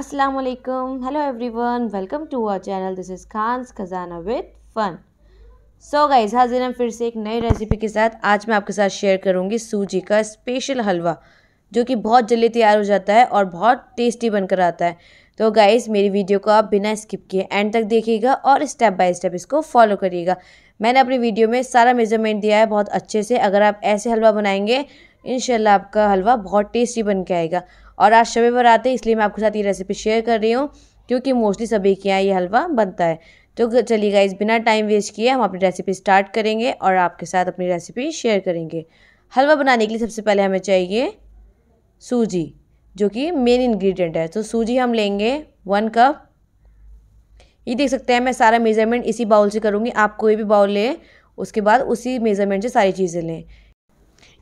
अस्सलाम वालेकुम hello everyone welcome to our channel this is Khan's Khazana with fun so guys हाजिर हम फिर से एक नई रेसिपी के साथ आज मैं आपके साथ शेयर करूँगी सूजी का स्पेशल हलवा जो कि बहुत जल्दी तैयार हो जाता है और बहुत टेस्टी बनकर आता है तो गाइज़ मेरी वीडियो को आप बिना स्किप किए एंड तक देखिएगा और स्टेप बाय स्टेप इसको फॉलो करिएगा मैंने अपनी वीडियो में सारा मेजरमेंट दिया है बहुत अच्छे से अगर आप ऐसे हलवा बनाएंगे इन आपका हलवा बहुत टेस्टी बन के आएगा और आज शबे पर आते हैं इसलिए मैं आपके साथ ये रेसिपी शेयर कर रही हूँ क्योंकि मोस्टली सभी के यहाँ ये हलवा बनता है तो चलिए इस बिना टाइम वेस्ट किए हम अपनी रेसिपी स्टार्ट करेंगे और आपके साथ अपनी रेसिपी शेयर करेंगे हलवा बनाने के लिए सबसे पहले हमें चाहिए सूजी जो कि मेन इंग्रेडिएंट है तो सूजी हम लेंगे वन कप ये देख सकते हैं मैं सारा मेज़रमेंट इसी बाउल से करूँगी आप कोई भी बाउल लें उसके बाद उसी मेज़रमेंट से सारी चीज़ें लें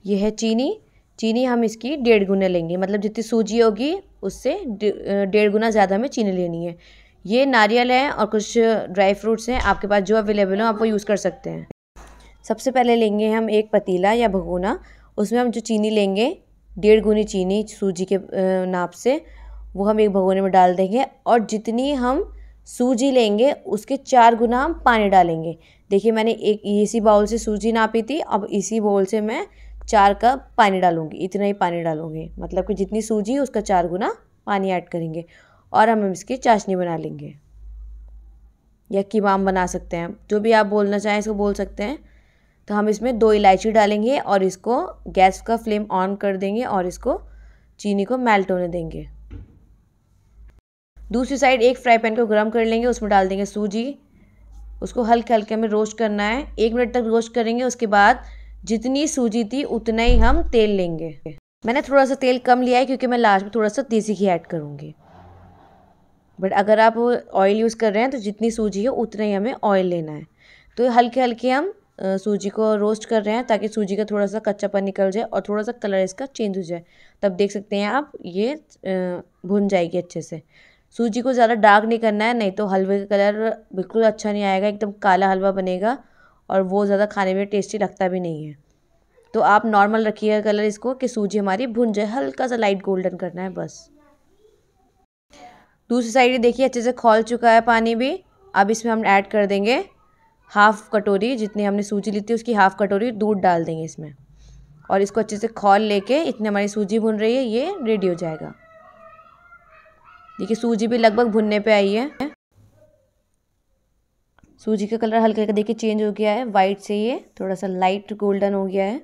ये है चीनी चीनी हम इसकी डेढ़ गुना लेंगे मतलब जितनी सूजी होगी उससे डेढ़ गुना ज़्यादा हमें चीनी लेनी है ये नारियल है और कुछ ड्राई फ्रूट्स हैं आपके पास जो अवेलेबल हो आप वो यूज़ कर सकते हैं सबसे पहले लेंगे हम एक पतीला या भगोना उसमें हम जो चीनी लेंगे डेढ़ गुनी चीनी सूजी के नाप से वो हम एक भगोने में डाल देंगे और जितनी हम सूजी लेंगे उसके चार गुना हम पानी डालेंगे देखिए मैंने एक इसी बाउल से सूजी नापी थी अब इसी बाउल से मैं चार कप पानी डालूंगी इतना ही पानी डालूँगी मतलब कि जितनी सूजी है उसका चार गुना पानी ऐड करेंगे और हम इसकी चाशनी बना लेंगे या कीमाम बना सकते हैं जो भी आप बोलना चाहें इसको बोल सकते हैं तो हम इसमें दो इलायची डालेंगे और इसको गैस का फ्लेम ऑन कर देंगे और इसको चीनी को मेल्ट होने देंगे दूसरी साइड एक फ्राई पैन को गर्म कर लेंगे उसमें डाल देंगे सूजी उसको हल्के हल्के हमें रोस्ट करना है एक मिनट तक रोस्ट करेंगे उसके बाद जितनी सूजी थी उतना ही हम तेल लेंगे मैंने थोड़ा सा तेल कम लिया है क्योंकि मैं लास्ट में थोड़ा सा देसी घी ऐड करूँगी बट अगर आप ऑयल यूज़ कर रहे हैं तो जितनी सूजी है उतना ही हमें ऑयल लेना है तो हल्के हल्के हम सूजी को रोस्ट कर रहे हैं ताकि सूजी का थोड़ा सा कच्चापन निकल जाए और थोड़ा सा कलर इसका चेंज हो जाए तब देख सकते हैं आप ये भुन जाएगी अच्छे से सूजी को ज़्यादा डार्क नहीं करना है नहीं तो हलवे का कलर बिल्कुल अच्छा नहीं आएगा एकदम काला हलवा बनेगा और वो ज़्यादा खाने में टेस्टी लगता भी नहीं है तो आप नॉर्मल रखिएगा कलर इसको कि सूजी हमारी भुन जाए हल्का सा लाइट गोल्डन करना है बस दूसरी साइड देखिए अच्छे से खोल चुका है पानी भी अब इसमें हम ऐड कर देंगे हाफ़ कटोरी जितनी हमने सूजी ली थी उसकी हाफ़ कटोरी दूध डाल देंगे इसमें और इसको अच्छे से खोल लेके इतने हमारी सूजी भुन रही है ये रेडी हो जाएगा देखिए सूजी भी लगभग भुनने पे आई है सूजी का कलर हल्का हल्का देखिए चेंज हो गया है वाइट से ये थोड़ा सा लाइट गोल्डन हो गया है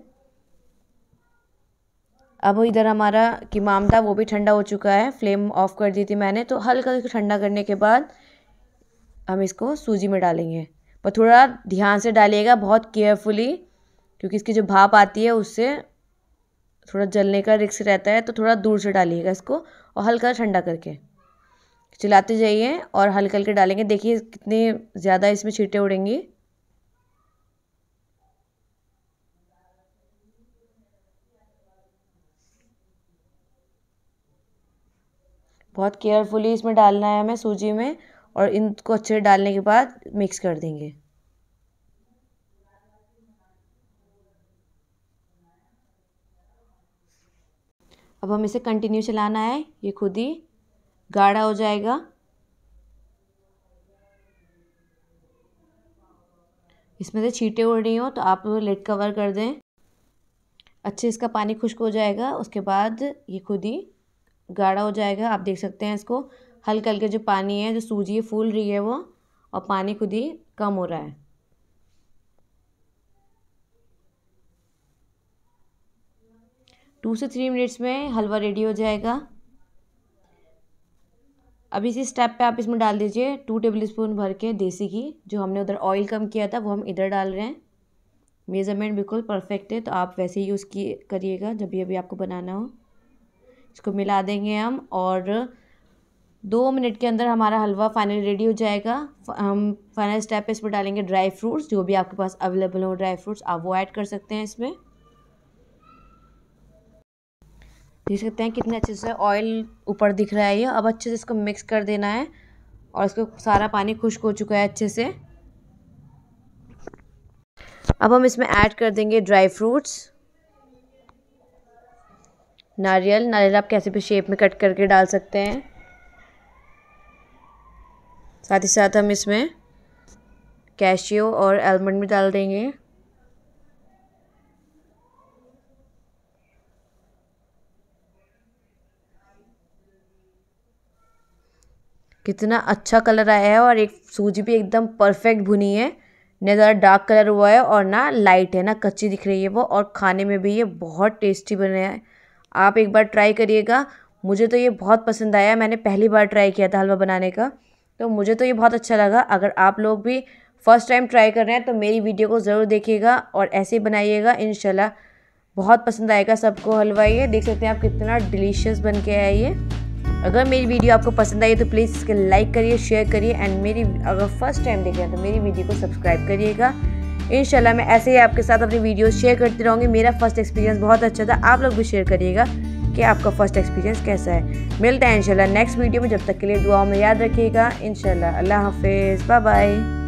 अब इधर हमारा किमाम था वो भी ठंडा हो चुका है फ्लेम ऑफ कर दी थी मैंने तो हल्का हल्का ठंडा करने के बाद हम इसको सूजी में डालेंगे पर थोड़ा ध्यान से डालिएगा बहुत केयरफुली क्योंकि इसकी जो भाप आती है उससे थोड़ा जलने का रिस्क रहता है तो थोड़ा दूर से डालिएगा इसको और हल्का ठंडा करके चलाते जाइए और हल्के हल्के डालेंगे देखिए कितने ज़्यादा इसमें छीटे उड़ेंगी बहुत केयरफुली इसमें डालना है हमें सूजी में और इनको अच्छे से डालने के बाद मिक्स कर देंगे अब हम इसे कंटिन्यू चलाना है ये खुद ही गाढ़ा हो जाएगा इसमें से छींटे उड़ रही हो तो आप लेट कवर कर दें अच्छे इसका पानी खुश्क हो जाएगा उसके बाद ये खुद ही गाढ़ा हो जाएगा आप देख सकते हैं इसको हल्के हल्के जो पानी है जो सूजी फूल रही है वो और पानी खुद ही कम हो रहा है टू से थ्री मिनट्स में हलवा रेडी हो जाएगा अब इसी स्टेप पे आप इसमें डाल दीजिए टू टेबल स्पून भर के देसी घी जो हमने उधर ऑयल कम किया था वो हम इधर डाल रहे हैं मेज़रमेंट बिल्कुल परफेक्ट है तो आप वैसे ही यूज़ की करिएगा जब भी अभी आपको बनाना हो इसको मिला देंगे हम और दो मिनट के अंदर हमारा हलवा फाइनल रेडी हो जाएगा हम फाइनल स्टेप पे इसमें डालेंगे ड्राई फ्रूट्स जो भी आपके पास अवेलेबल हो ड्राई फ्रूट्स आप वो ऐड कर सकते हैं इसमें देख सकते हैं कितने अच्छे से ऑयल ऊपर दिख रहा है ये अब अच्छे से इसको मिक्स कर देना है और इसको सारा पानी खुश्क हो चुका है अच्छे से अब हम इसमें ऐड कर देंगे ड्राई फ्रूट्स नारियल नारियल आप कैसे भी शेप में कट करके डाल सकते हैं साथ ही साथ हम इसमें कैशियो और आलमंड भी डाल देंगे कितना अच्छा कलर आया है और एक सूजी भी एकदम परफेक्ट भुनी है ना ज़्यादा डार्क कलर हुआ है और ना लाइट है ना कच्ची दिख रही है वो और खाने में भी ये बहुत टेस्टी रहा है आप एक बार ट्राई करिएगा मुझे तो ये बहुत पसंद आया मैंने पहली बार ट्राई किया था हलवा बनाने का तो मुझे तो ये बहुत अच्छा लगा अगर आप लोग भी फ़र्स्ट टाइम ट्राई कर रहे हैं तो मेरी वीडियो को ज़रूर देखिएगा और ऐसे ही बनाइएगा इन बहुत पसंद आएगा सबको हलवा ये देख सकते हैं आप कितना डिलीशियस बन के आया ये अगर मेरी वीडियो आपको पसंद आई तो प्लीज़ इसके लाइक करिए शेयर करिए एंड मेरी अगर फर्स्ट टाइम देख रहे तो मेरी वीडियो को सब्सक्राइब करिएगा इन मैं ऐसे ही आपके साथ अपनी वीडियो शेयर करती रहूँगी मेरा फर्स्ट एक्सपीरियंस बहुत अच्छा था आप लोग भी शेयर करिएगा कि आपका फर्स्ट एक्सपीरियंस कैसा है मिलते हैं इंशाल्लाह नेक्स्ट वीडियो में जब तक के लिए दुआओं में याद रखिएगा इनशाला अल्लाह हाफिज़ बाय बाय